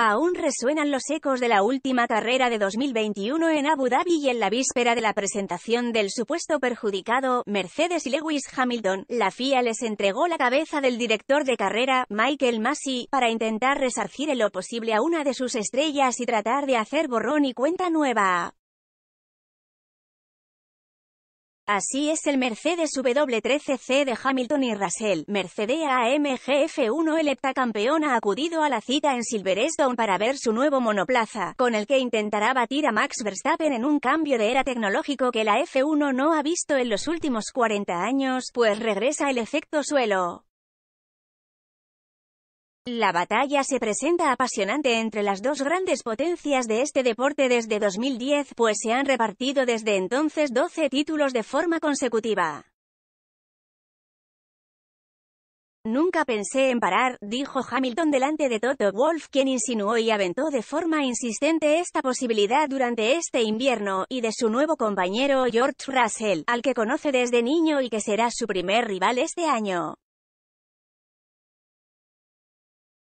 Aún resuenan los ecos de la última carrera de 2021 en Abu Dhabi y en la víspera de la presentación del supuesto perjudicado, Mercedes y Lewis Hamilton, la FIA les entregó la cabeza del director de carrera, Michael Massey, para intentar resarcir en lo posible a una de sus estrellas y tratar de hacer borrón y cuenta nueva. Así es el Mercedes W13C de Hamilton y Russell. Mercedes AMG F1 el heptacampeón ha acudido a la cita en Silverstone para ver su nuevo monoplaza, con el que intentará batir a Max Verstappen en un cambio de era tecnológico que la F1 no ha visto en los últimos 40 años, pues regresa el efecto suelo. La batalla se presenta apasionante entre las dos grandes potencias de este deporte desde 2010, pues se han repartido desde entonces 12 títulos de forma consecutiva. Nunca pensé en parar, dijo Hamilton delante de Toto Wolf, quien insinuó y aventó de forma insistente esta posibilidad durante este invierno, y de su nuevo compañero George Russell, al que conoce desde niño y que será su primer rival este año.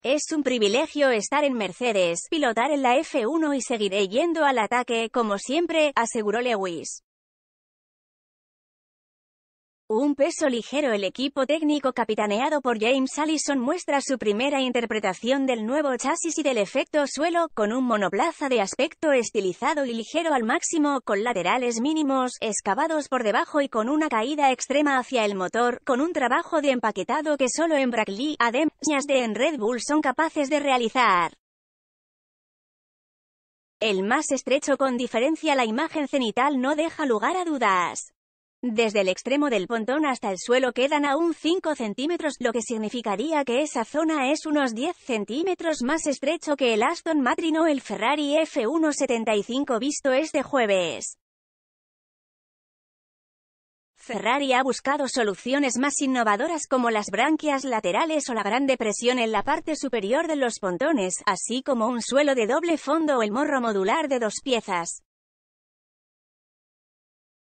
Es un privilegio estar en Mercedes, pilotar en la F1 y seguiré yendo al ataque, como siempre, aseguró Lewis. Un peso ligero el equipo técnico capitaneado por James Allison muestra su primera interpretación del nuevo chasis y del efecto suelo, con un monoplaza de aspecto estilizado y ligero al máximo, con laterales mínimos, excavados por debajo y con una caída extrema hacia el motor, con un trabajo de empaquetado que solo en Brackley, Adem, de en Red Bull son capaces de realizar. El más estrecho con diferencia la imagen cenital no deja lugar a dudas. Desde el extremo del pontón hasta el suelo quedan aún 5 centímetros, lo que significaría que esa zona es unos 10 centímetros más estrecho que el Aston Martin o el Ferrari F175 visto este jueves. Ferrari ha buscado soluciones más innovadoras como las branquias laterales o la gran depresión en la parte superior de los pontones, así como un suelo de doble fondo o el morro modular de dos piezas.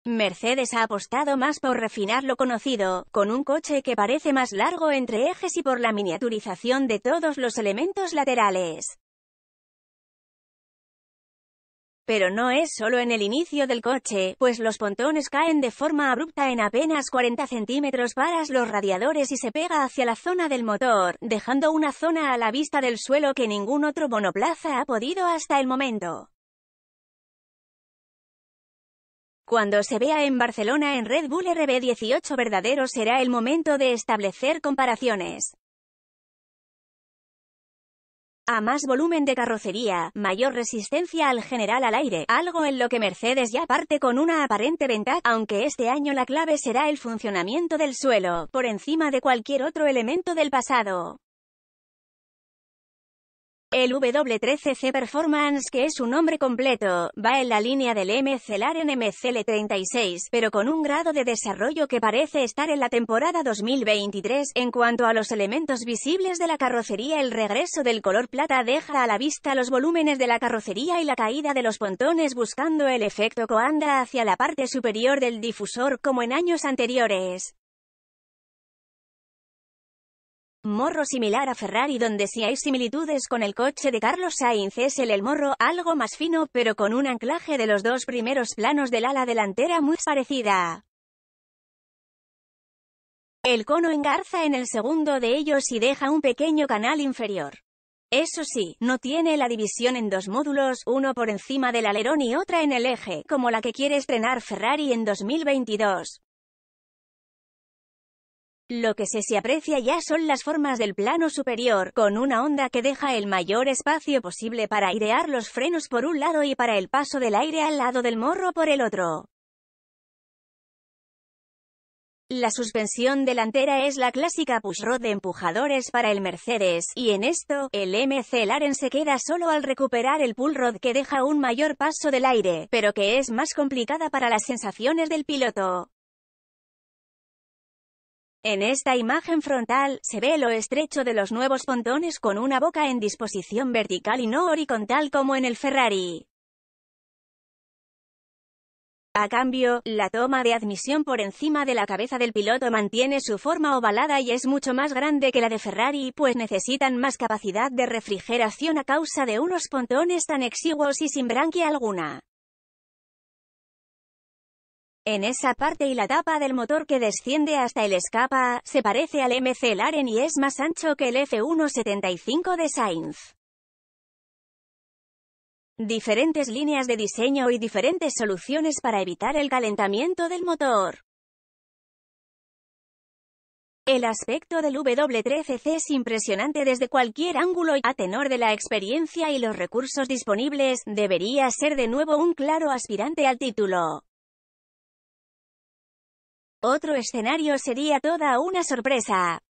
Mercedes ha apostado más por refinar lo conocido, con un coche que parece más largo entre ejes y por la miniaturización de todos los elementos laterales. Pero no es solo en el inicio del coche, pues los pontones caen de forma abrupta en apenas 40 centímetros para los radiadores y se pega hacia la zona del motor, dejando una zona a la vista del suelo que ningún otro monoplaza ha podido hasta el momento. Cuando se vea en Barcelona en Red Bull RB18 verdadero será el momento de establecer comparaciones. A más volumen de carrocería, mayor resistencia al general al aire, algo en lo que Mercedes ya parte con una aparente ventaja, aunque este año la clave será el funcionamiento del suelo, por encima de cualquier otro elemento del pasado. El W13C Performance, que es su nombre completo, va en la línea del en MCL36, pero con un grado de desarrollo que parece estar en la temporada 2023. En cuanto a los elementos visibles de la carrocería, el regreso del color plata deja a la vista los volúmenes de la carrocería y la caída de los pontones buscando el efecto coanda hacia la parte superior del difusor como en años anteriores. Morro similar a Ferrari donde si hay similitudes con el coche de Carlos Sainz es el el morro, algo más fino pero con un anclaje de los dos primeros planos del ala delantera muy parecida. El cono engarza en el segundo de ellos y deja un pequeño canal inferior. Eso sí, no tiene la división en dos módulos, uno por encima del alerón y otra en el eje, como la que quiere estrenar Ferrari en 2022. Lo que se, se aprecia ya son las formas del plano superior, con una onda que deja el mayor espacio posible para airear los frenos por un lado y para el paso del aire al lado del morro por el otro. La suspensión delantera es la clásica pushrod de empujadores para el Mercedes, y en esto, el MC Laren se queda solo al recuperar el pullrod que deja un mayor paso del aire, pero que es más complicada para las sensaciones del piloto. En esta imagen frontal, se ve lo estrecho de los nuevos pontones con una boca en disposición vertical y no horizontal como en el Ferrari. A cambio, la toma de admisión por encima de la cabeza del piloto mantiene su forma ovalada y es mucho más grande que la de Ferrari, pues necesitan más capacidad de refrigeración a causa de unos pontones tan exiguos y sin branquia alguna. En esa parte y la tapa del motor que desciende hasta el escapa, se parece al MC Laren y es más ancho que el F175 de Sainz. Diferentes líneas de diseño y diferentes soluciones para evitar el calentamiento del motor. El aspecto del W13C es impresionante desde cualquier ángulo y, a tenor de la experiencia y los recursos disponibles, debería ser de nuevo un claro aspirante al título. Otro escenario sería toda una sorpresa.